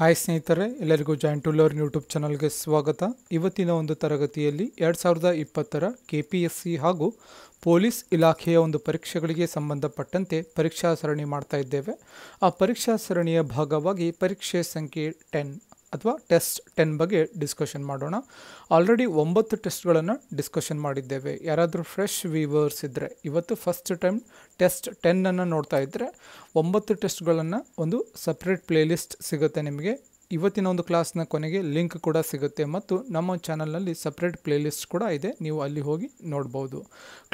hi ಸ್ನೇಹಿತರೆ ಎಲ್ಲರಿಗೂ joint to learn YouTube ಚಾನಲ್ಗೆ ಸ್ವಾಗತ ಇವತ್ತಿನ ಒಂದು ತರಗತಿಯಲ್ಲಿ ಎರಡು ಸಾವಿರದ ಇಪ್ಪತ್ತರ ಕೆ ಪಿ ಎಸ್ ಸಿ ಹಾಗೂ ಪೊಲೀಸ್ ಇಲಾಖೆಯ ಒಂದು ಪರೀಕ್ಷೆಗಳಿಗೆ ಸಂಬಂಧಪಟ್ಟಂತೆ ಪರೀಕ್ಷಾ ಸರಣಿ ಮಾಡ್ತಾ ಇದ್ದೇವೆ ಆ ಪರೀಕ್ಷಾ ಸರಣಿಯ ಭಾಗವಾಗಿ ಪರೀಕ್ಷೆ ಸಂಖ್ಯೆ ಟೆನ್ ಅಥವಾ ಟೆಸ್ಟ್ ಟೆನ್ ಬಗ್ಗೆ ಡಿಸ್ಕಷನ್ ಮಾಡೋಣ ಆಲ್ರೆಡಿ ಒಂಬತ್ತು ಟೆಸ್ಟ್ಗಳನ್ನು ಡಿಸ್ಕಷನ್ ಮಾಡಿದ್ದೇವೆ ಯಾರಾದರೂ ಫ್ರೆಶ್ ವೀವರ್ಸ್ ಇದ್ದರೆ ಇವತ್ತು ಫಸ್ಟ್ ಟೈಮ್ ಟೆಸ್ಟ್ ಟೆನ್ನನ್ನು ನೋಡ್ತಾ ಇದ್ದರೆ ಒಂಬತ್ತು ಟೆಸ್ಟ್ಗಳನ್ನು ಒಂದು ಸಪ್ರೇಟ್ ಪ್ಲೇಲಿಸ್ಟ್ ಸಿಗುತ್ತೆ ನಿಮಗೆ ಇವತ್ತಿನ ಒಂದು ಕ್ಲಾಸ್ನ ಕೊನೆಗೆ ಲಿಂಕ್ ಕೂಡ ಸಿಗುತ್ತೆ ಮತ್ತು ನಮ್ಮ ಚಾನಲ್ನಲ್ಲಿ ಸಪ್ರೇಟ್ ಪ್ಲೇಲಿಸ್ಟ್ ಕೂಡ ಇದೆ ನೀವು ಅಲ್ಲಿ ಹೋಗಿ ನೋಡ್ಬೋದು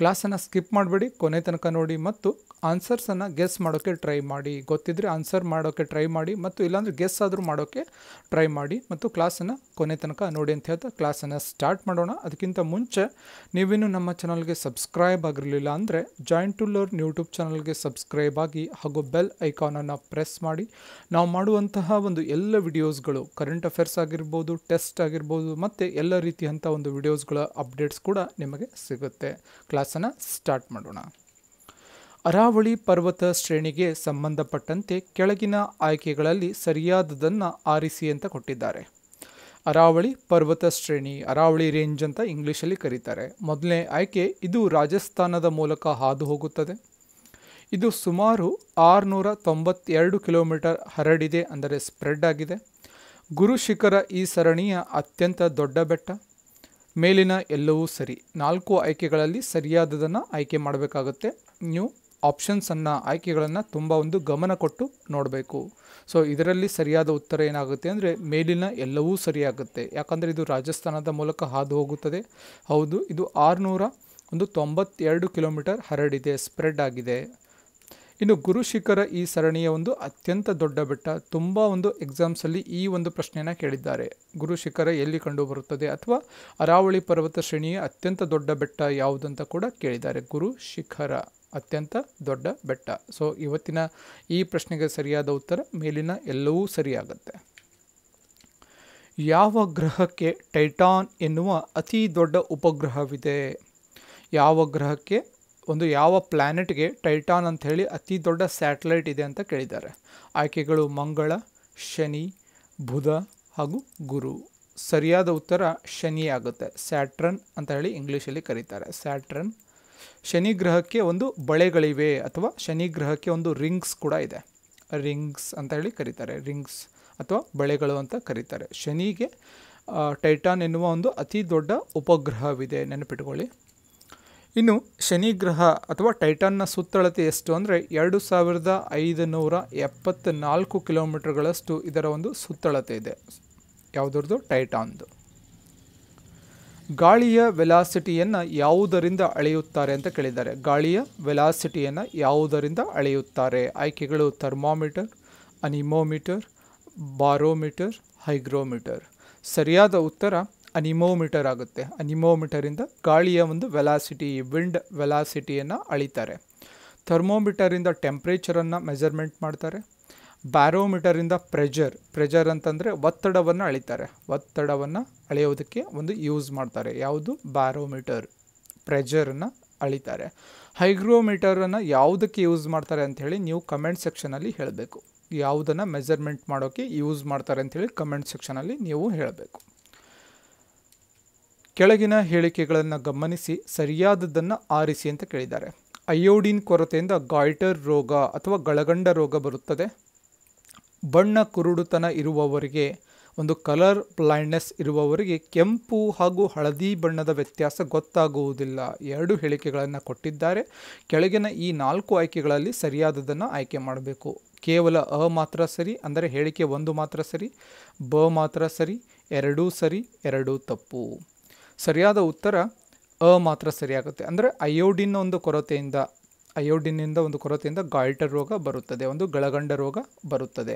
ಕ್ಲಾಸನ್ನು ಸ್ಕಿಪ್ ಮಾಡಬೇಡಿ ಕೊನೆ ತನಕ ನೋಡಿ ಮತ್ತು ಆನ್ಸರ್ಸನ್ನು ಗೆಸ್ ಮಾಡೋಕ್ಕೆ ಟ್ರೈ ಮಾಡಿ ಗೊತ್ತಿದ್ದರೆ ಆನ್ಸರ್ ಮಾಡೋಕ್ಕೆ ಟ್ರೈ ಮಾಡಿ ಮತ್ತು ಇಲ್ಲಾಂದರೆ ಗೆಸ್ ಆದರೂ ಮಾಡೋಕ್ಕೆ ಟ್ರೈ ಮಾಡಿ ಮತ್ತು ಕ್ಲಾಸನ್ನು ಕೊನೆ ತನಕ ನೋಡಿ ಅಂತ ಹೇಳ್ತಾ ಕ್ಲಾಸನ್ನು ಸ್ಟಾರ್ಟ್ ಮಾಡೋಣ ಅದಕ್ಕಿಂತ ಮುಂಚೆ ನೀವೇನು ನಮ್ಮ ಚಾನಲ್ಗೆ ಸಬ್ಸ್ಕ್ರೈಬ್ ಆಗಿರಲಿಲ್ಲ ಅಂದರೆ ಜಾಯಿಂಟ್ ಟು ಲರ್ನ್ ಯೂಟ್ಯೂಬ್ ಚಾನಲ್ಗೆ ಸಬ್ಸ್ಕ್ರೈಬ್ ಆಗಿ ಹಾಗೂ ಬೆಲ್ ಐಕಾನನ್ನು ಪ್ರೆಸ್ ಮಾಡಿ ನಾವು ಮಾಡುವಂತಹ ಒಂದು ಎಲ್ಲ ವಿಡಿಯೋ ವಿಡಿಯೋಸ್ಗಳು ಕರೆಂಟ್ ಅಫೇರ್ಸ್ ಆಗಿರ್ಬೋದು ಟೆಸ್ಟ್ ಆಗಿರ್ಬೋದು ಮತ್ತು ಎಲ್ಲ ರೀತಿಯಂಥ ಒಂದು ವಿಡಿಯೋಸ್ಗಳ ಅಪ್ಡೇಟ್ಸ್ ಕೂಡ ನಿಮಗೆ ಸಿಗುತ್ತೆ ಕ್ಲಾಸನ್ನು ಸ್ಟಾರ್ಟ್ ಮಾಡೋಣ ಅರಾವಳಿ ಪರ್ವತ ಶ್ರೇಣಿಗೆ ಸಂಬಂಧಪಟ್ಟಂತೆ ಕೆಳಗಿನ ಆಯ್ಕೆಗಳಲ್ಲಿ ಸರಿಯಾದದನ್ನು ಆರಿಸಿ ಅಂತ ಕೊಟ್ಟಿದ್ದಾರೆ ಅರಾವಳಿ ಪರ್ವತ ಶ್ರೇಣಿ ಅರಾವಳಿ ರೇಂಜ್ ಅಂತ ಇಂಗ್ಲೀಷಲ್ಲಿ ಕರೀತಾರೆ ಮೊದಲನೇ ಆಯ್ಕೆ ಇದು ರಾಜಸ್ಥಾನದ ಮೂಲಕ ಹಾದು ಹೋಗುತ್ತದೆ ಇದು ಸುಮಾರು ಆರುನೂರ ತೊಂಬತ್ತೆರಡು ಕಿಲೋಮೀಟರ್ ಹರಡಿದೆ ಅಂದರೆ ಸ್ಪ್ರೆಡ್ ಆಗಿದೆ ಗುರು ಶಿಖರ ಈ ಸರಣಿಯ ಅತ್ಯಂತ ದೊಡ್ಡ ಬೆಟ್ಟ ಮೇಲಿನ ಎಲ್ಲವೂ ಸರಿ ನಾಲ್ಕು ಆಯ್ಕೆಗಳಲ್ಲಿ ಸರಿಯಾದದನ್ನು ಆಯ್ಕೆ ಮಾಡಬೇಕಾಗುತ್ತೆ ನೀವು ಆಪ್ಷನ್ಸನ್ನು ಆಯ್ಕೆಗಳನ್ನು ತುಂಬ ಒಂದು ಗಮನ ಕೊಟ್ಟು ನೋಡಬೇಕು ಸೊ ಇದರಲ್ಲಿ ಸರಿಯಾದ ಉತ್ತರ ಏನಾಗುತ್ತೆ ಅಂದರೆ ಮೇಲಿನ ಎಲ್ಲವೂ ಸರಿಯಾಗುತ್ತೆ ಯಾಕಂದರೆ ಇದು ರಾಜಸ್ಥಾನದ ಮೂಲಕ ಹಾದು ಹೋಗುತ್ತದೆ ಹೌದು ಇದು ಆರುನೂರ ಒಂದು ತೊಂಬತ್ತೆರಡು ಕಿಲೋಮೀಟರ್ ಹರಡಿದೆ ಸ್ಪ್ರೆಡ್ ಆಗಿದೆ ಇನ್ನು ಗುರು ಶಿಖರ ಈ ಸರಣಿಯ ಒಂದು ಅತ್ಯಂತ ದೊಡ್ಡ ಬೆಟ್ಟ ತುಂಬ ಒಂದು ಎಕ್ಸಾಮ್ಸಲ್ಲಿ ಈ ಒಂದು ಪ್ರಶ್ನೆಯನ್ನು ಕೇಳಿದ್ದಾರೆ ಗುರು ಶಿಖರ ಎಲ್ಲಿ ಕಂಡುಬರುತ್ತದೆ ಅಥವಾ ಅರಾವಳಿ ಪರ್ವತ ಶ್ರೇಣಿಯ ಅತ್ಯಂತ ದೊಡ್ಡ ಬೆಟ್ಟ ಯಾವುದಂತ ಕೂಡ ಕೇಳಿದ್ದಾರೆ ಗುರು ಶಿಖರ ಅತ್ಯಂತ ದೊಡ್ಡ ಬೆಟ್ಟ ಸೊ ಇವತ್ತಿನ ಈ ಪ್ರಶ್ನೆಗೆ ಸರಿಯಾದ ಉತ್ತರ ಮೇಲಿನ ಎಲ್ಲವೂ ಸರಿಯಾಗುತ್ತೆ ಯಾವ ಗ್ರಹಕ್ಕೆ ಟೈಟಾನ್ ಎನ್ನುವ ಅತಿ ದೊಡ್ಡ ಉಪಗ್ರಹವಿದೆ ಯಾವ ಗ್ರಹಕ್ಕೆ ಒಂದು ಯಾವ ಪ್ಲ್ಯಾನೆಟ್ಗೆ ಟೈಟಾನ್ ಅಂತ ಹೇಳಿ ಅತಿ ದೊಡ್ಡ ಸ್ಯಾಟಲೈಟ್ ಇದೆ ಅಂತ ಕೇಳಿದ್ದಾರೆ ಆಯ್ಕೆಗಳು ಮಂಗಳ ಶನಿ ಬುಧ ಹಾಗೂ ಗುರು ಸರಿಯಾದ ಉತ್ತರ ಶನಿ ಆಗುತ್ತೆ ಸ್ಯಾಟ್ರನ್ ಅಂತ ಹೇಳಿ ಇಂಗ್ಲೀಷಲ್ಲಿ ಕರೀತಾರೆ ಸ್ಯಾಟ್ರನ್ ಶನಿ ಗ್ರಹಕ್ಕೆ ಒಂದು ಬಳೆಗಳಿವೆ ಅಥವಾ ಶನಿ ಗ್ರಹಕ್ಕೆ ಒಂದು ರಿಂಗ್ಸ್ ಕೂಡ ಇದೆ ರಿಂಗ್ಸ್ ಅಂತ ಹೇಳಿ ಕರೀತಾರೆ ರಿಂಗ್ಸ್ ಅಥವಾ ಬಳೆಗಳು ಅಂತ ಕರೀತಾರೆ ಶನಿಗೆ ಟೈಟಾನ್ ಎನ್ನುವ ಒಂದು ಅತಿ ದೊಡ್ಡ ಉಪಗ್ರಹವಿದೆ ನೆನಪಿಟ್ಕೊಳ್ಳಿ ಇನ್ನು ಶನಿ ಗ್ರಹ ಅಥವಾ ಟೈಟಾನ್ನ ಸುತ್ತಳತೆ ಎಷ್ಟು ಅಂದರೆ ಎರಡು ಸಾವಿರದ ಐದು ನೂರ ಎಪ್ಪತ್ತ್ನಾಲ್ಕು ಕಿಲೋಮೀಟರ್ಗಳಷ್ಟು ಇದರ ಒಂದು ಸುತ್ತಳತೆ ಇದೆ ಯಾವುದರದ್ದು ಟೈಟಾನ್ದು ಗಾಳಿಯ ವೆಲಾಸಿಟಿಯನ್ನು ಯಾವುದರಿಂದ ಅಳೆಯುತ್ತಾರೆ ಅಂತ ಕೇಳಿದ್ದಾರೆ ಗಾಳಿಯ ವೆಲಾಸಿಟಿಯನ್ನು ಯಾವುದರಿಂದ ಅಳೆಯುತ್ತಾರೆ ಆಯ್ಕೆಗಳು ಥರ್ಮಾಮೀಟರ್ ಅನಿಮೋಮೀಟರ್ ಬಾರೋಮೀಟರ್ ಹೈಗ್ರೋಮೀಟರ್ ಸರಿಯಾದ ಉತ್ತರ ಅನಿಮೋಮೀಟರ್ ಆಗುತ್ತೆ ಅನಿಮೋಮೀಟರಿಂದ ಗಾಳಿಯ ಒಂದು ವೆಲಾಸಿಟಿ ವಿಂಡ್ ವೆಲಾಸಿಟಿಯನ್ನು ಅಳಿತಾರೆ ಥರ್ಮೋಮೀಟರಿಂದ ಟೆಂಪ್ರೇಚರನ್ನು ಮೆಜರ್ಮೆಂಟ್ ಮಾಡ್ತಾರೆ ಬ್ಯಾರೋಮೀಟರಿಂದ ಪ್ರೆಜರ್ ಪ್ರೆಜರ್ ಅಂತಂದರೆ ಒತ್ತಡವನ್ನು ಅಳಿತಾರೆ ಒತ್ತಡವನ್ನು ಅಳೆಯೋದಕ್ಕೆ ಒಂದು ಯೂಸ್ ಮಾಡ್ತಾರೆ ಯಾವುದು ಬ್ಯಾರೋಮೀಟರ್ ಪ್ರೆಜರನ್ನು ಅಳಿತಾರೆ ಹೈಗ್ರೋಮೀಟರನ್ನು ಯಾವುದಕ್ಕೆ ಯೂಸ್ ಮಾಡ್ತಾರೆ ಅಂಥೇಳಿ ನೀವು ಕಮೆಂಟ್ ಸೆಕ್ಷನಲ್ಲಿ ಹೇಳಬೇಕು ಯಾವುದನ್ನು ಮೆಜರ್ಮೆಂಟ್ ಮಾಡೋಕ್ಕೆ ಯೂಸ್ ಮಾಡ್ತಾರೆ ಅಂಥೇಳಿ ಕಮೆಂಟ್ ಸೆಕ್ಷನಲ್ಲಿ ನೀವು ಹೇಳಬೇಕು ಕೆಳಗಿನ ಹೇಳಿಕೆಗಳನ್ನು ಗಮನಿಸಿ ಸರಿಯಾದದ್ದನ್ನು ಆರಿಸಿ ಅಂತ ಕೇಳಿದ್ದಾರೆ ಅಯೋಡಿನ್ ಕೊರತೆಯಿಂದ ಗಾಯ್ಟರ್ ರೋಗ ಅಥವಾ ಗಳಗಂಡ ರೋಗ ಬರುತ್ತದೆ ಬಣ್ಣ ಕುರುಡುತನ ಇರುವವರಿಗೆ ಒಂದು ಕಲರ್ ಬ್ಲೈಂಡ್ನೆಸ್ ಇರುವವರಿಗೆ ಕೆಂಪು ಹಾಗೂ ಹಳದಿ ಬಣ್ಣದ ವ್ಯತ್ಯಾಸ ಗೊತ್ತಾಗುವುದಿಲ್ಲ ಎರಡು ಹೇಳಿಕೆಗಳನ್ನು ಕೊಟ್ಟಿದ್ದಾರೆ ಕೆಳಗಿನ ಈ ನಾಲ್ಕು ಆಯ್ಕೆಗಳಲ್ಲಿ ಸರಿಯಾದದನ್ನು ಆಯ್ಕೆ ಮಾಡಬೇಕು ಕೇವಲ ಅ ಮಾತ್ರ ಸರಿ ಅಂದರೆ ಹೇಳಿಕೆ ಒಂದು ಮಾತ್ರ ಸರಿ ಬ ಮಾತ್ರ ಸರಿ ಎರಡೂ ಸರಿ ಎರಡೂ ತಪ್ಪು ಸರಿಯಾದ ಉತ್ತರ ಅ ಮಾತ್ರ ಸರಿಯಾಗುತ್ತೆ ಅಂದರೆ ಅಯೋಡಿನ್ ಒಂದು ಕೊರತೆಯಿಂದ ಅಯೋಡಿನ್ನಿಂದ ಒಂದು ಕೊರತೆಯಿಂದ ಗಾಲ್ಟರ್ ರೋಗ ಬರುತ್ತದೆ ಒಂದು ಗಳಗಂಡ ರೋಗ ಬರುತ್ತದೆ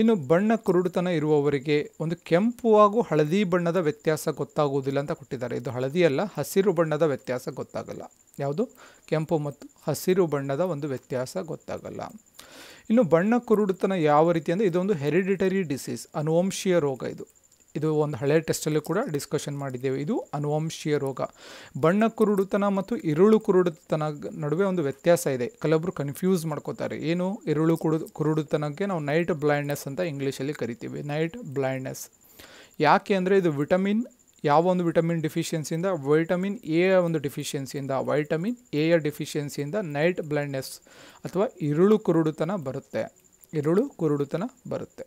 ಇನ್ನು ಬಣ್ಣ ಕುರುಡುತನ ಇರುವವರಿಗೆ ಒಂದು ಕೆಂಪು ಹಾಗೂ ಹಳದಿ ಬಣ್ಣದ ವ್ಯತ್ಯಾಸ ಗೊತ್ತಾಗುವುದಿಲ್ಲ ಅಂತ ಕೊಟ್ಟಿದ್ದಾರೆ ಇದು ಹಳದಿಯಲ್ಲ ಹಸಿರು ಬಣ್ಣದ ವ್ಯತ್ಯಾಸ ಗೊತ್ತಾಗಲ್ಲ ಯಾವುದು ಕೆಂಪು ಮತ್ತು ಹಸಿರು ಬಣ್ಣದ ಒಂದು ವ್ಯತ್ಯಾಸ ಗೊತ್ತಾಗಲ್ಲ ಇನ್ನು ಬಣ್ಣ ಕುರುಡುತನ ಯಾವ ರೀತಿ ಅಂದರೆ ಇದೊಂದು ಹೆರಿಡಿಟರಿ ಡಿಸೀಸ್ ಅನುವಂಶೀಯ ರೋಗ ಇದು ಇದು ಒಂದು ಹಳೆ ಟೆಸ್ಟಲ್ಲೂ ಕೂಡ ಡಿಸ್ಕಷನ್ ಮಾಡಿದ್ದೇವೆ ಇದು ಅನುವಂಶೀಯ ರೋಗ ಬಣ್ಣ ಕುರುಡುತನ ಮತ್ತು ಇರುಳು ಕುರುಡುತನ ನಡುವೆ ಒಂದು ವ್ಯತ್ಯಾಸ ಇದೆ ಕೆಲವೊಬ್ಬರು ಕನ್ಫ್ಯೂಸ್ ಮಾಡ್ಕೋತಾರೆ ಏನು ಇರುಳು ಕುಡು ಕುರುಡುತನಕ್ಕೆ ನಾವು ನೈಟ್ ಬ್ಲೈಂಡ್ನೆಸ್ ಅಂತ ಇಂಗ್ಲೀಷಲ್ಲಿ ಕರಿತೀವಿ ನೈಟ್ ಬ್ಲೈಂಡ್ನೆಸ್ ಯಾಕೆ ಅಂದರೆ ಇದು ವಿಟಮಿನ್ ಯಾವ ಒಂದು ವಿಟಮಿನ್ ಡಿಫಿಷಿಯನ್ಸಿಯಿಂದ ವೈಟಮಿನ್ ಎ ಒಂದು ಡಿಫಿಷಿಯನ್ಸಿಯಿಂದ ವೈಟಮಿನ್ ಎಯ ಡಿಫಿಷಿಯನ್ಸಿಯಿಂದ ನೈಟ್ ಬ್ಲೈಂಡ್ನೆಸ್ ಅಥವಾ ಇರುಳು ಕುರುಡುತನ ಬರುತ್ತೆ ಇರುಳು ಕುರುಡುತನ ಬರುತ್ತೆ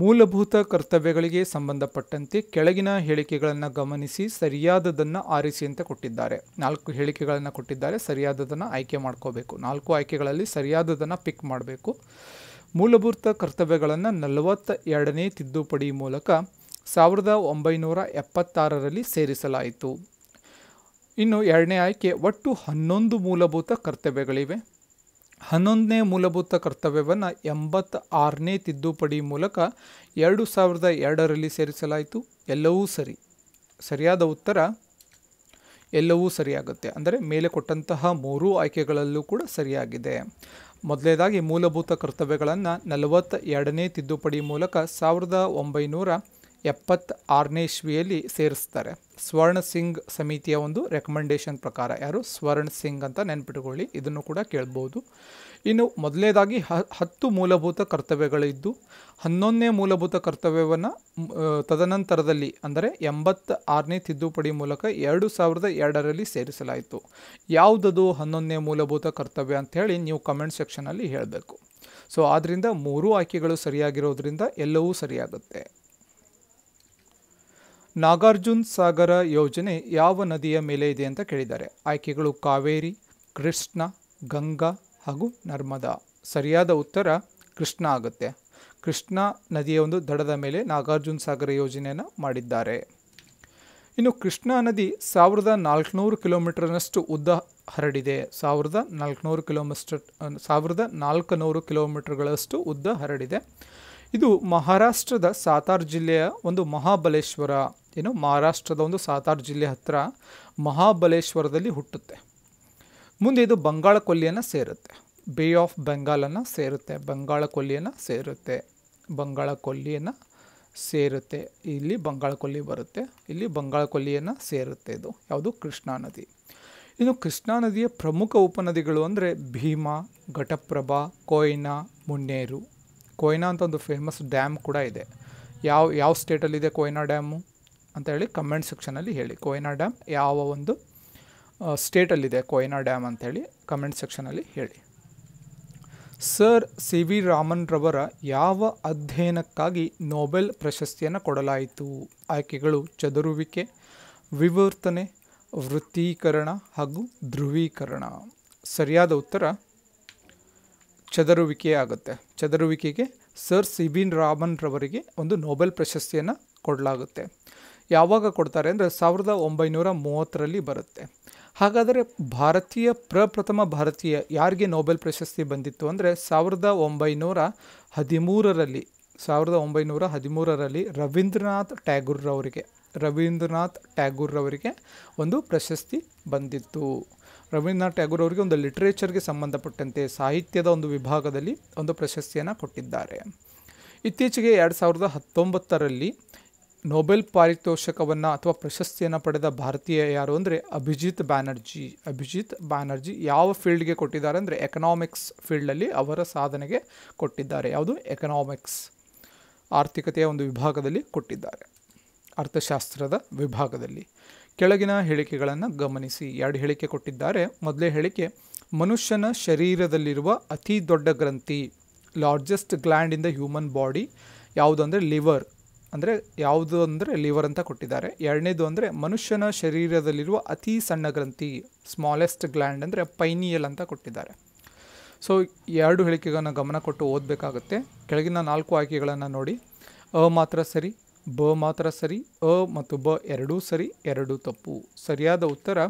ಮೂಲಭೂತ ಕರ್ತವ್ಯಗಳಿಗೆ ಸಂಬಂಧಪಟ್ಟಂತೆ ಕೆಳಗಿನ ಹೇಳಿಕೆಗಳನ್ನು ಗಮನಿಸಿ ಸರಿಯಾದದನ್ನು ಆರಿಸಿ ಅಂತ ಕೊಟ್ಟಿದ್ದಾರೆ ನಾಲ್ಕು ಹೇಳಿಕೆಗಳನ್ನು ಕೊಟ್ಟಿದ್ದಾರೆ ಸರಿಯಾದದನ್ನು ಆಯ್ಕೆ ಮಾಡ್ಕೋಬೇಕು ನಾಲ್ಕು ಆಯ್ಕೆಗಳಲ್ಲಿ ಸರಿಯಾದದನ್ನು ಪಿಕ್ ಮಾಡಬೇಕು ಮೂಲಭೂತ ಕರ್ತವ್ಯಗಳನ್ನು ನಲವತ್ತ ಎರಡನೇ ತಿದ್ದುಪಡಿ ಮೂಲಕ ಸಾವಿರದ ಒಂಬೈನೂರ ಎಪ್ಪತ್ತಾರರಲ್ಲಿ ಸೇರಿಸಲಾಯಿತು ಇನ್ನು ಎರಡನೇ ಆಯ್ಕೆ ಒಟ್ಟು ಹನ್ನೊಂದು ಮೂಲಭೂತ ಕರ್ತವ್ಯಗಳಿವೆ ಹನ್ನೊಂದನೇ ಮೂಲಭೂತ ಕರ್ತವ್ಯವನ್ನು ಎಂಬತ್ತ ಆರನೇ ತಿದ್ದುಪಡಿ ಮೂಲಕ ಎರಡು ಸಾವಿರದ ಎರಡರಲ್ಲಿ ಸೇರಿಸಲಾಯಿತು ಎಲ್ಲವೂ ಸರಿ ಸರಿಯಾದ ಉತ್ತರ ಎಲ್ಲವೂ ಸರಿಯಾಗುತ್ತೆ ಅಂದರೆ ಮೇಲೆ ಕೊಟ್ಟಂತಹ ಮೂರೂ ಆಯ್ಕೆಗಳಲ್ಲೂ ಕೂಡ ಸರಿಯಾಗಿದೆ ಮೊದಲನೇದಾಗಿ ಮೂಲಭೂತ ಕರ್ತವ್ಯಗಳನ್ನು ನಲವತ್ತ ಎರಡನೇ ತಿದ್ದುಪಡಿ ಮೂಲಕ ಸಾವಿರದ ಒಂಬೈನೂರ ಆರನೇ ಶ್ವಿಯಲ್ಲಿ ಸೇರಿಸ್ತಾರೆ ಸ್ವರ್ಣ ಸಿಂಗ್ ಸಮಿತಿಯ ಒಂದು ರೆಕಮೆಂಡೇಷನ್ ಪ್ರಕಾರ ಯಾರು ಸ್ವರ್ಣ ಸಿಂಗ್ ಅಂತ ನೆನ್ಪಿಟ್ಕೊಳ್ಳಿ ಇದನ್ನು ಕೂಡ ಕೇಳ್ಬೋದು ಇನ್ನು ಮೊದಲನೇದಾಗಿ ಹ ಹತ್ತು ಮೂಲಭೂತ ಕರ್ತವ್ಯಗಳಿದ್ದು ಹನ್ನೊಂದನೇ ಮೂಲಭೂತ ಕರ್ತವ್ಯವನ್ನು ತದನಂತರದಲ್ಲಿ ಅಂದರೆ ಎಂಬತ್ತ ಆರನೇ ತಿದ್ದುಪಡಿ ಮೂಲಕ ಎರಡು ಸಾವಿರದ ಎರಡರಲ್ಲಿ ಸೇರಿಸಲಾಯಿತು ಯಾವುದದು ಹನ್ನೊಂದನೇ ಮೂಲಭೂತ ಕರ್ತವ್ಯ ಅಂಥೇಳಿ ನೀವು ಕಮೆಂಟ್ ಸೆಕ್ಷನಲ್ಲಿ ಹೇಳಬೇಕು ಸೊ ಆದ್ದರಿಂದ ಮೂರೂ ಆಯ್ಕೆಗಳು ಸರಿಯಾಗಿರೋದ್ರಿಂದ ಎಲ್ಲವೂ ಸರಿಯಾಗುತ್ತೆ ನಾಗಾರ್ಜುನ್ ಸಾಗರ ಯೋಜನೆ ಯಾವ ನದಿಯ ಮೇಲೆ ಇದೆ ಅಂತ ಕೇಳಿದ್ದಾರೆ ಆಯ್ಕೆಗಳು ಕಾವೇರಿ ಕೃಷ್ಣ ಗಂಗಾ ಹಾಗೂ ನರ್ಮದಾ ಸರಿಯಾದ ಉತ್ತರ ಕೃಷ್ಣ ಆಗುತ್ತೆ ಕೃಷ್ಣ ನದಿಯ ಒಂದು ದಡದ ಮೇಲೆ ನಾಗಾರ್ಜುನ್ ಸಾಗರ ಯೋಜನೆಯನ್ನು ಮಾಡಿದ್ದಾರೆ ಇನ್ನು ಕೃಷ್ಣಾ ನದಿ ಸಾವಿರದ ನಾಲ್ಕುನೂರು ಕಿಲೋಮೀಟರ್ನಷ್ಟು ಉದ್ದ ಹರಡಿದೆ ಸಾವಿರದ ನಾಲ್ಕುನೂರು ಕಿಲೋಮೀಟರ್ ಸಾವಿರದ ನಾಲ್ಕುನೂರು ಕಿಲೋಮೀಟರ್ಗಳಷ್ಟು ಉದ್ದ ಹರಡಿದೆ ಇದು ಮಹಾರಾಷ್ಟ್ರದ ಸಾತಾರ್ ಜಿಲ್ಲೆಯ ಒಂದು ಮಹಾಬಲೇಶ್ವರ ಏನು ಮಹಾರಾಷ್ಟ್ರದ ಒಂದು ಸಾತಾರ್ ಜಿಲ್ಲೆ ಹತ್ತಿರ ಮಹಾಬಲೇಶ್ವರದಲ್ಲಿ ಹುಟ್ಟುತ್ತೆ ಮುಂದೆ ಇದು ಬಂಗಾಳ ಕೊಲ್ಲಿಯನ್ನು ಸೇರುತ್ತೆ ಬೇ ಆಫ್ ಬೆಂಗಾಲನ್ನು ಸೇರುತ್ತೆ ಬಂಗಾಳ ಕೊಲ್ಲಿಯನ್ನು ಸೇರುತ್ತೆ ಬಂಗಾಳ ಕೊಲ್ಲಿಯನ್ನು ಸೇರುತ್ತೆ ಇಲ್ಲಿ ಬಂಗಾಳ ಕೊಲ್ಲಿ ಬರುತ್ತೆ ಇಲ್ಲಿ ಬಂಗಾಳ ಕೊಲ್ಲಿಯನ್ನು ಸೇರುತ್ತೆ ಇದು ಯಾವುದು ಕೃಷ್ಣಾ ನದಿ ಇನ್ನು ಕೃಷ್ಣಾ ನದಿಯ ಪ್ರಮುಖ ಉಪನದಿಗಳು ಅಂದರೆ ಭೀಮಾ ಘಟಪ್ರಭಾ ಕೊಯ್ನಾ ಮುನ್ನೇರು ಕೊಯ್ನಾ ಅಂತ ಒಂದು ಫೇಮಸ್ ಡ್ಯಾಮ್ ಕೂಡ ಇದೆ ಯಾವ ಯಾವ ಸ್ಟೇಟಲ್ಲಿದೆ ಕೊಯ್ನಾ ಡ್ಯಾಮು ಅಂತ ಹೇಳಿ ಕಮೆಂಟ್ ಸೆಕ್ಷನಲ್ಲಿ ಹೇಳಿ ಕೊಯ್ನಾ ಡ್ಯಾಮ್ ಯಾವ ಒಂದು ಸ್ಟೇಟಲ್ಲಿದೆ ಕೊಯ್ನಾ ಡ್ಯಾಮ್ ಅಂತೇಳಿ ಕಮೆಂಟ್ ಸೆಕ್ಷನಲ್ಲಿ ಹೇಳಿ ಸರ್ ಸಿ ವಿ ರಾಮನ್ ರವರ ಯಾವ ಅಧ್ಯಯನಕ್ಕಾಗಿ ನೋಬೆಲ್ ಪ್ರಶಸ್ತಿಯನ್ನು ಕೊಡಲಾಯಿತು ಆಯ್ಕೆಗಳು ಚದುರುವಿಕೆ ವಿವರ್ತನೆ ವೃತ್ತೀಕರಣ ಹಾಗೂ ಧ್ರುವೀಕರಣ ಸರಿಯಾದ ಉತ್ತರ ಚದರುವಿಕೆ ಆಗುತ್ತೆ ಚದರುವಿಕೆಗೆ ಸರ್ ಸಿ ಬಿನ್ ರಾಮನ್ ರವರಿಗೆ ಒಂದು ನೋಬೆಲ್ ಪ್ರಶಸ್ತಿಯನ್ನು ಕೊಡಲಾಗುತ್ತೆ ಯಾವಾಗ ಕೊಡ್ತಾರೆ ಅಂದರೆ ಸಾವಿರದ ಒಂಬೈನೂರ ಮೂವತ್ತರಲ್ಲಿ ಬರುತ್ತೆ ಹಾಗಾದರೆ ಭಾರತೀಯ ಪ್ರಪ್ರಥಮ ಭಾರತೀಯ ಯಾರಿಗೆ ನೋಬೆಲ್ ಪ್ರಶಸ್ತಿ ಬಂದಿತ್ತು ಅಂದರೆ ಸಾವಿರದ ಒಂಬೈನೂರ ಹದಿಮೂರರಲ್ಲಿ ಸಾವಿರದ ಒಂಬೈನೂರ ಹದಿಮೂರರಲ್ಲಿ ರವೀಂದ್ರನಾಥ್ ಟ್ಯಾಗೂರ್ರವರಿಗೆ ರವೀಂದ್ರನಾಥ್ ಟ್ಯಾಗೂರ್ರವರಿಗೆ ಒಂದು ಪ್ರಶಸ್ತಿ ಬಂದಿತ್ತು ರವೀಂದ್ರನಾಥ್ ಟ್ಯಾಗೂರ್ ಅವರಿಗೆ ಒಂದು ಲಿಟ್ರೇಚರ್ಗೆ ಸಂಬಂಧಪಟ್ಟಂತೆ ಸಾಹಿತ್ಯದ ಒಂದು ವಿಭಾಗದಲ್ಲಿ ಒಂದು ಪ್ರಶಸ್ತಿಯನ್ನು ಕೊಟ್ಟಿದ್ದಾರೆ ಇತ್ತೀಚೆಗೆ ಎರಡು ಸಾವಿರದ ಹತ್ತೊಂಬತ್ತರಲ್ಲಿ ನೊಬೆಲ್ ಪಾರಿತೋಷಕವನ್ನು ಅಥವಾ ಪ್ರಶಸ್ತಿಯನ್ನು ಪಡೆದ ಭಾರತೀಯ ಯಾರು ಅಂದರೆ ಅಭಿಜಿತ್ ಬ್ಯಾನರ್ಜಿ ಅಭಿಜಿತ್ ಬ್ಯಾನರ್ಜಿ ಯಾವ ಫೀಲ್ಡ್ಗೆ ಕೊಟ್ಟಿದ್ದಾರೆ ಅಂದರೆ ಎಕನಾಮಿಕ್ಸ್ ಫೀಲ್ಡಲ್ಲಿ ಅವರ ಸಾಧನೆಗೆ ಕೊಟ್ಟಿದ್ದಾರೆ ಯಾವುದು ಎಕನಾಮಿಕ್ಸ್ ಆರ್ಥಿಕತೆಯ ಒಂದು ವಿಭಾಗದಲ್ಲಿ ಕೊಟ್ಟಿದ್ದಾರೆ ಅರ್ಥಶಾಸ್ತ್ರದ ವಿಭಾಗದಲ್ಲಿ ಕೆಳಗಿನ ಹೇಳಿಕೆಗಳನ್ನು ಗಮನಿಸಿ ಎರಡು ಹೇಳಿಕೆ ಕೊಟ್ಟಿದ್ದಾರೆ ಮೊದಲೇ ಹೇಳಿಕೆ ಮನುಷ್ಯನ ಶರೀರದಲ್ಲಿರುವ ಅತಿ ದೊಡ್ಡ ಗ್ರಂಥಿ largest gland in the human body ಯಾವುದಂದರೆ ಲಿವರ್ ಅಂದರೆ ಯಾವುದು ಅಂದರೆ ಲಿವರ್ ಅಂತ ಕೊಟ್ಟಿದ್ದಾರೆ ಎರಡನೇದು ಅಂದರೆ ಮನುಷ್ಯನ ಶರೀರದಲ್ಲಿರುವ ಅತಿ ಸಣ್ಣ ಗ್ರಂಥಿ ಸ್ಮಾಲೆಸ್ಟ್ ಗ್ಲ್ಯಾಂಡ್ ಅಂದರೆ ಪೈನಿಯಲ್ ಅಂತ ಕೊಟ್ಟಿದ್ದಾರೆ ಸೊ ಎರಡು ಹೇಳಿಕೆಗಳನ್ನು ಗಮನ ಕೊಟ್ಟು ಓದಬೇಕಾಗುತ್ತೆ ಕೆಳಗಿನ ನಾಲ್ಕು ಆಯ್ಕೆಗಳನ್ನು ನೋಡಿ ಅ ಮಾತ್ರ ಸರಿ ಬ ಮಾತ್ರ ಸರಿ ಅ ಮತ್ತು ಬ ಎರಡೂ ಸರಿ ಎರಡೂ ತಪ್ಪು ಸರಿಯಾದ ಉತ್ತರ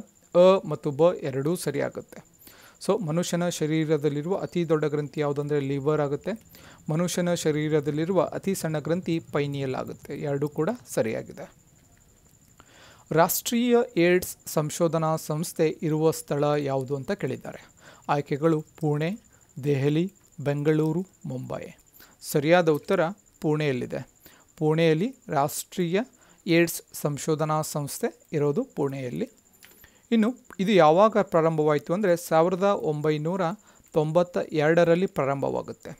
ಅ ಮತ್ತು ಬ ಎರಡೂ ಸರಿ ಆಗುತ್ತೆ ಸೊ ಮನುಷ್ಯನ ಶರೀರದಲ್ಲಿರುವ ಅತಿ ದೊಡ್ಡ ಗ್ರಂಥಿ ಯಾವುದಂದರೆ ಲಿವರ್ ಆಗುತ್ತೆ ಮನುಷ್ಯನ ಶರೀರದಲ್ಲಿರುವ ಅತಿ ಸಣ್ಣ ಗ್ರಂಥಿ ಪೈನಿಯಲ್ ಆಗುತ್ತೆ ಎರಡೂ ಕೂಡ ಸರಿಯಾಗಿದೆ ರಾಷ್ಟ್ರೀಯ ಏಡ್ಸ್ ಸಂಶೋಧನಾ ಸಂಸ್ಥೆ ಇರುವ ಸ್ಥಳ ಯಾವುದು ಅಂತ ಕೇಳಿದ್ದಾರೆ ಆಯ್ಕೆಗಳು ಪುಣೆ ದೆಹಲಿ ಬೆಂಗಳೂರು ಮುಂಬೈ ಸರಿಯಾದ ಉತ್ತರ ಪುಣೆಯಲ್ಲಿದೆ ಪುಣೆಯಲ್ಲಿ ರಾಷ್ಟ್ರೀಯ ಏಡ್ಸ್ ಸಂಶೋಧನಾ ಸಂಸ್ಥೆ ಇರೋದು ಪುಣೆಯಲ್ಲಿ ಇನ್ನು ಇದು ಯಾವಾಗ ಪ್ರಾರಂಭವಾಯಿತು ಅಂದರೆ ಸಾವಿರದ ಒಂಬೈನೂರ ತೊಂಬತ್ತ ಎರಡರಲ್ಲಿ ಪ್ರಾರಂಭವಾಗುತ್ತೆ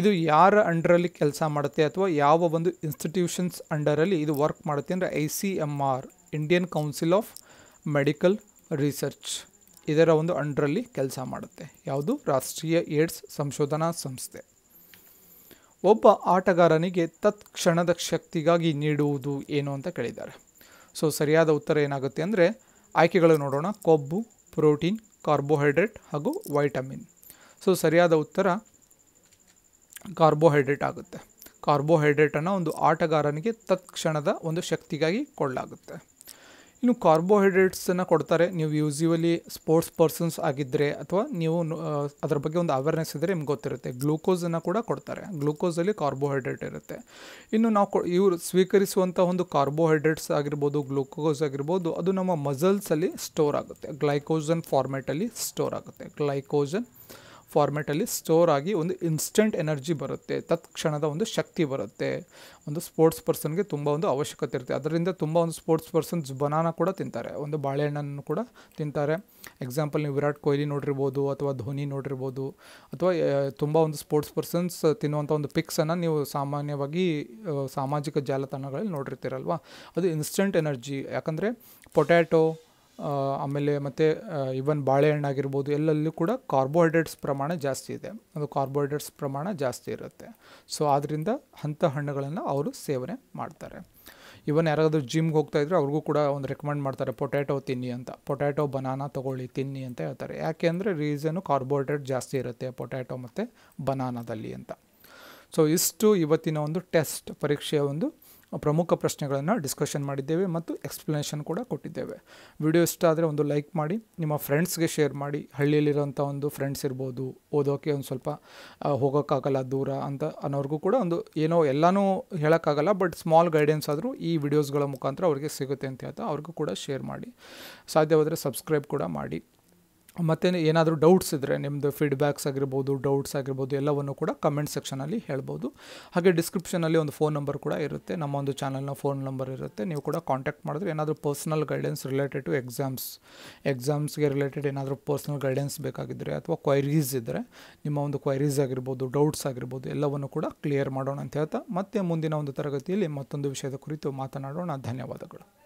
ಇದು ಯಾರ ಅಂಡರಲ್ಲಿ ಕೆಲಸ ಮಾಡುತ್ತೆ ಅಥವಾ ಯಾವ ಒಂದು ಇನ್ಸ್ಟಿಟ್ಯೂಷನ್ಸ್ ಅಂಡರಲ್ಲಿ ಇದು ವರ್ಕ್ ಮಾಡುತ್ತೆ ಅಂದರೆ I C M R Indian Council of Medical Research ಇದರ ಒಂದು ಅಂಡರಲ್ಲಿ ಕೆಲಸ ಮಾಡುತ್ತೆ ಯಾವುದು ರಾಷ್ಟ್ರೀಯ ಏಡ್ಸ್ ಸಂಶೋಧನಾ ಸಂಸ್ಥೆ ಒಬ್ಬ ಆಟಗಾರನಿಗೆ ತತ್ಕ್ಷಣದ ಶಕ್ತಿಗಾಗಿ ನೀಡುವುದು ಏನು ಅಂತ ಕೇಳಿದ್ದಾರೆ ಸೊ ಸರಿಯಾದ ಉತ್ತರ ಏನಾಗುತ್ತೆ ಅಂದರೆ ಆಯ್ಕೆಗಳು ನೋಡೋಣ ಕೊಬ್ಬು ಪ್ರೋಟೀನ್ ಕಾರ್ಬೋಹೈಡ್ರೇಟ್ ಹಾಗೂ ವೈಟಮಿನ್ ಸೊ ಸರಿಯಾದ ಉತ್ತರ ಕಾರ್ಬೋಹೈಡ್ರೇಟ್ ಆಗುತ್ತೆ ಕಾರ್ಬೋಹೈಡ್ರೇಟನ್ನು ಒಂದು ಆಟಗಾರನಿಗೆ ತತ್ಕ್ಷಣದ ಒಂದು ಶಕ್ತಿಗಾಗಿ ಕೊಡಲಾಗುತ್ತೆ ಇನ್ನು ಕಾರ್ಬೋಹೈಡ್ರೇಟ್ಸನ್ನು ಕೊಡ್ತಾರೆ ನೀವು ಯೂಸ್ಯುವಲಿ ಸ್ಪೋರ್ಟ್ಸ್ ಪರ್ಸನ್ಸ್ ಆಗಿದ್ದರೆ ಅಥವಾ ನೀವು ಅದ್ರ ಬಗ್ಗೆ ಒಂದು ಅವೇರ್ನೆಸ್ ಇದ್ದರೆ ನಿಮ್ಗೆ ಗೊತ್ತಿರುತ್ತೆ ಗ್ಲೂಕೋಸನ್ನು ಕೂಡ ಕೊಡ್ತಾರೆ ಗ್ಲೂಕೋಸಲ್ಲಿ ಕಾರ್ಬೋಹೈಡ್ರೇಟ್ ಇರುತ್ತೆ ಇನ್ನು ನಾವು ಕೊ ಇವರು ಸ್ವೀಕರಿಸುವಂಥ ಒಂದು ಕಾರ್ಬೋಹೈಡ್ರೇಟ್ಸ್ ಆಗಿರ್ಬೋದು ಗ್ಲೂಕೋಸ್ ಆಗಿರ್ಬೋದು ಅದು ನಮ್ಮ ಮಸಲ್ಸಲ್ಲಿ ಸ್ಟೋರ್ ಆಗುತ್ತೆ ಗ್ಲೈಕೋಜನ್ ಫಾರ್ಮೇಟಲ್ಲಿ ಸ್ಟೋರ್ ಆಗುತ್ತೆ ಗ್ಲೈಕೋಜನ್ ಫಾರ್ಮೆಟಲ್ಲಿ ಸ್ಟೋರ್ ಆಗಿ ಒಂದು ಇನ್ಸ್ಟೆಂಟ್ ಎನರ್ಜಿ ಬರುತ್ತೆ ತತ್ಕ್ಷಣದ ಒಂದು ಶಕ್ತಿ ಬರುತ್ತೆ ಒಂದು ಸ್ಪೋರ್ಟ್ಸ್ ಪರ್ಸನ್ಗೆ ತುಂಬ ಒಂದು ಅವಶ್ಯಕತೆ ಇರುತ್ತೆ ಅದರಿಂದ ತುಂಬ ಒಂದು ಸ್ಪೋರ್ಟ್ಸ್ ಪರ್ಸನ್ಸ್ ಬನಾನ ಕೂಡ ತಿಂತಾರೆ ಒಂದು ಬಾಳೆಹಣ್ಣನ್ನು ಕೂಡ ತಿಂತಾರೆ ಎಕ್ಸಾಂಪಲ್ ನೀವು ವಿರಾಟ್ ಕೊಹ್ಲಿ ನೋಡಿರ್ಬೋದು ಅಥವಾ ಧೋನಿ ನೋಡಿರ್ಬೋದು ಅಥವಾ ತುಂಬ ಒಂದು ಸ್ಪೋರ್ಟ್ಸ್ ಪರ್ಸನ್ಸ್ ತಿನ್ನುವಂಥ ಒಂದು ಪಿಕ್ಸನ್ನು ನೀವು ಸಾಮಾನ್ಯವಾಗಿ ಸಾಮಾಜಿಕ ಜಾಲತಾಣಗಳಲ್ಲಿ ನೋಡಿರ್ತೀರಲ್ವ ಅದು ಇನ್ಸ್ಟೆಂಟ್ ಎನರ್ಜಿ ಯಾಕಂದರೆ ಪೊಟ್ಯಾಟೊ ಆಮೇಲೆ ಮತ್ತು ಇವನ್ ಬಾಳೆಹಣ್ಣು ಆಗಿರ್ಬೋದು ಎಲ್ಲಲ್ಲೂ ಕೂಡ ಕಾರ್ಬೋಹೈಡ್ರೇಟ್ಸ್ ಪ್ರಮಾಣ ಜಾಸ್ತಿ ಇದೆ ಅದು ಕಾರ್ಬೋಹೈಡ್ರೇಟ್ಸ್ ಪ್ರಮಾಣ ಜಾಸ್ತಿ ಇರುತ್ತೆ ಸೊ ಆದ್ದರಿಂದ ಅಂಥ ಹಣ್ಣುಗಳನ್ನು ಅವರು ಸೇವನೆ ಮಾಡ್ತಾರೆ ಇವನ್ ಯಾರಾದರೂ ಜಿಮ್ಗೆ ಹೋಗ್ತಾ ಇದ್ರೆ ಅವ್ರಿಗೂ ಕೂಡ ಒಂದು ರೆಕಮೆಂಡ್ ಮಾಡ್ತಾರೆ ಪೊಟ್ಯಾಟೊ ತಿನ್ನಿ ಅಂತ ಪೊಟ್ಯಾಟೊ ಬನಾನಾ ತೊಗೊಳ್ಳಿ ತಿನ್ನಿ ಅಂತ ಹೇಳ್ತಾರೆ ಯಾಕೆ ಅಂದರೆ ರೀಸನು ಕಾರ್ಬೋಹೈಡ್ರೇಟ್ ಜಾಸ್ತಿ ಇರುತ್ತೆ ಪೊಟ್ಯಾಟೊ ಮತ್ತು ಬನಾನಾದಲ್ಲಿ ಅಂತ ಸೊ ಇಷ್ಟು ಇವತ್ತಿನ ಒಂದು ಟೆಸ್ಟ್ ಪರೀಕ್ಷೆಯ ಒಂದು ಪ್ರಮುಖ ಪ್ರಶ್ನೆಗಳನ್ನು ಡಿಸ್ಕಷನ್ ಮಾಡಿದ್ದೇವೆ ಮತ್ತು ಎಕ್ಸ್ಪ್ಲನೇಷನ್ ಕೂಡ ಕೊಟ್ಟಿದ್ದೇವೆ ವಿಡಿಯೋ ಇಷ್ಟ ಆದರೆ ಒಂದು ಲೈಕ್ ಮಾಡಿ ನಿಮ್ಮ ಫ್ರೆಂಡ್ಸ್ಗೆ ಶೇರ್ ಮಾಡಿ ಹಳ್ಳಿಯಲ್ಲಿರೋಂಥ ಒಂದು ಫ್ರೆಂಡ್ಸ್ ಇರ್ಬೋದು ಓದೋಕ್ಕೆ ಒಂದು ಸ್ವಲ್ಪ ಹೋಗೋಕ್ಕಾಗಲ್ಲ ದೂರ ಅಂತ ಅನ್ನೋರ್ಗೂ ಕೂಡ ಒಂದು ಏನೋ ಎಲ್ಲನೂ ಹೇಳೋಕ್ಕಾಗಲ್ಲ ಬಟ್ ಸ್ಮಾಲ್ ಗೈಡೆನ್ಸ್ ಆದರೂ ಈ ವಿಡಿಯೋಸ್ಗಳ ಮುಖಾಂತರ ಅವ್ರಿಗೆ ಸಿಗುತ್ತೆ ಅಂತ ಹೇಳ್ತಾ ಅವ್ರಿಗೂ ಕೂಡ ಶೇರ್ ಮಾಡಿ ಸಾಧ್ಯವಾದರೆ ಸಬ್ಸ್ಕ್ರೈಬ್ ಕೂಡ ಮಾಡಿ ಮತ್ತು ಏನಾದರೂ ಡೌಟ್ಸ್ ಇದ್ದರೆ ನಿಮ್ಮದು ಫೀಡ್ಬ್ಯಾಕ್ಸ್ ಆಗಿರ್ಬೋದು ಡೌಟ್ಸ್ ಆಗಿರ್ಬೋದು ಎಲ್ಲವನ್ನು ಕೂಡ ಕಮೆಂಟ್ ಸೆಕ್ಷನಲ್ಲಿ ಹೇಳ್ಬೋದು ಹಾಗೆ ಡಿಸ್ಕ್ರಿಪ್ಷನಲ್ಲಿ ಒಂದು ಫೋನ್ ನಂಬರ್ ಕೂಡ ಇರುತ್ತೆ ನಮ್ಮ ಒಂದು ಚಾನಲ್ನ ಫೋನ್ ನಂಬರ್ ಇರುತ್ತೆ ನೀವು ಕೂಡ ಕಾಂಟ್ಯಾಕ್ಟ್ ಮಾಡಿದ್ರೆ ಏನಾದರೂ personal guidance related to exams ಎಕ್ಸಾಮ್ಸ್ಗೆ ರಿಲೇಟೆಡ್ ಏನಾದರೂ ಪರ್ಸ್ನಲ್ ಗೈಡೆನ್ಸ್ ಬೇಕಾಗಿದ್ದರೆ ಅಥವಾ ಕ್ವೈರೀಸ್ ಇದ್ದರೆ ನಿಮ್ಮ ಒಂದು ಕ್ವೈರೀಸ್ ಆಗಿರ್ಬೋದು ಡೌಟ್ಸ್ ಆಗಿರ್ಬೋದು ಎಲ್ಲವನ್ನು ಕೂಡ ಕ್ಲಿಯರ್ ಮಾಡೋಣ ಅಂತ ಹೇಳ್ತಾ ಮತ್ತೆ ಮುಂದಿನ ಒಂದು ತರಗತಿಯಲ್ಲಿ ಮತ್ತೊಂದು ವಿಷಯದ ಕುರಿತು ಮಾತನಾಡೋಣ ಧನ್ಯವಾದಗಳು